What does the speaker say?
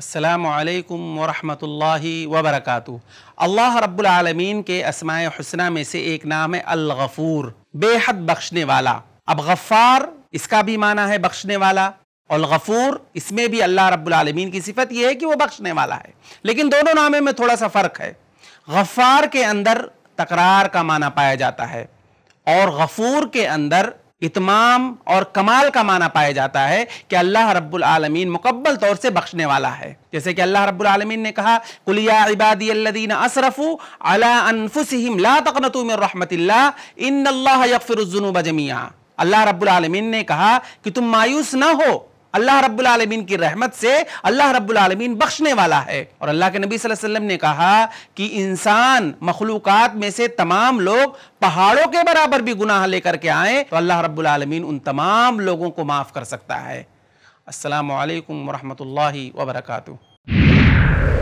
السلام علیکم ورحمۃ اللہ وبرکاتہ اللہ رب العالمین کے اسماع حسنہ میں سے ایک نام ہے الغفور بے حد بخشنے والا اب غفار اس کا بھی معنی ہے بخشنے والا اور الغفور اس میں بھی اللہ رب العالمین کی صفت یہ ہے کہ وہ بخشنے والا ہے لیکن دونوں ناموں میں تھوڑا سا فرق ہے غفار کے اندر تقرار کا معنی پایا جاتا ہے اور غفور کے اندر اتمام اور کمال کا معنی پایا جاتا ہے کہ اللہ رب العالمین مقبل طور سے بخشنے والا ہے جیسے کہ اللہ رب العالمین نے کہا قُلْ يَا عِبَادِيَ الَّذِينَ أَسْرَفُوا عَلَىٰ أَنفُسِهِمْ لَا تَقْنَتُوا مِنْ رَحْمَتِ اللَّهِ إِنَّ اللَّهَ يَغْفِرُ الزُّنُوبَ جَمِيعًا اللہ رب العالمین نے کہا کہ تم مایوس نہ ہو اللہ رب العالمین کی رحمت سے اللہ رب العالمین بخشنے والا ہے اور اللہ کے نبی صلی اللہ علیہ وسلم نے کہا کہ انسان مخلوقات میں سے تمام لوگ پہاڑوں کے برابر بھی گناہ لے کر کے آئیں تو اللہ رب العالمین ان تمام لوگوں کو معاف کر سکتا ہے السلام علیکم ورحمۃ اللہ وبرکاتہ